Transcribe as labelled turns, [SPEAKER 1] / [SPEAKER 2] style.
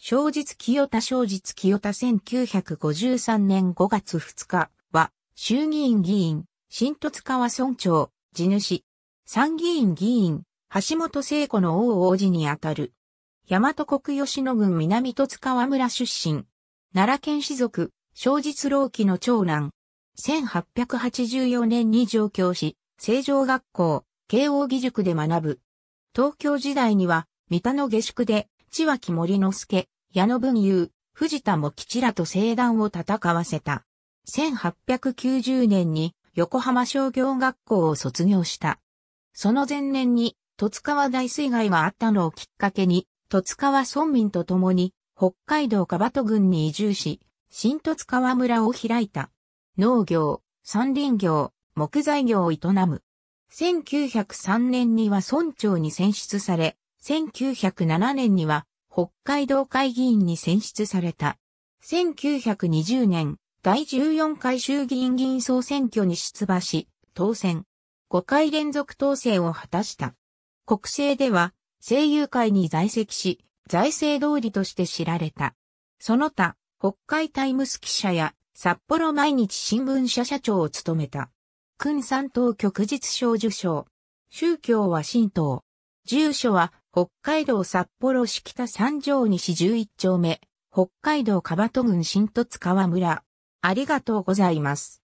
[SPEAKER 1] 正日清田正日清田1953年5月2日は、衆議院議員、新十津川村長、地主、参議院議員、橋本聖子の王王子にあたる。大和国吉野郡南十津川村出身。奈良県士族、正日老記の長男。1884年に上京し、成城学校、慶応義塾で学ぶ。東京時代には、三田の下宿で、千脇森之助、矢野文雄、藤田も吉らと聖団を戦わせた。1890年に横浜商業学校を卒業した。その前年に戸塚川大水害があったのをきっかけに、戸塚川村民と共に北海道川戸郡に移住し、新戸塚川村を開いた。農業、山林業、木材業を営む。1903年には村長に選出され、1907年には北海道会議員に選出された。1920年、第14回衆議院議員総選挙に出馬し、当選。5回連続当選を果たした。国政では、政友会に在籍し、財政通りとして知られた。その他、北海タイムス記者や札幌毎日新聞社社長を務めた。君三党局実賞受賞。宗教は神道。住所は北海道札幌市北三条西十一丁目、北海道川戸郡新十津川村。ありがとうございます。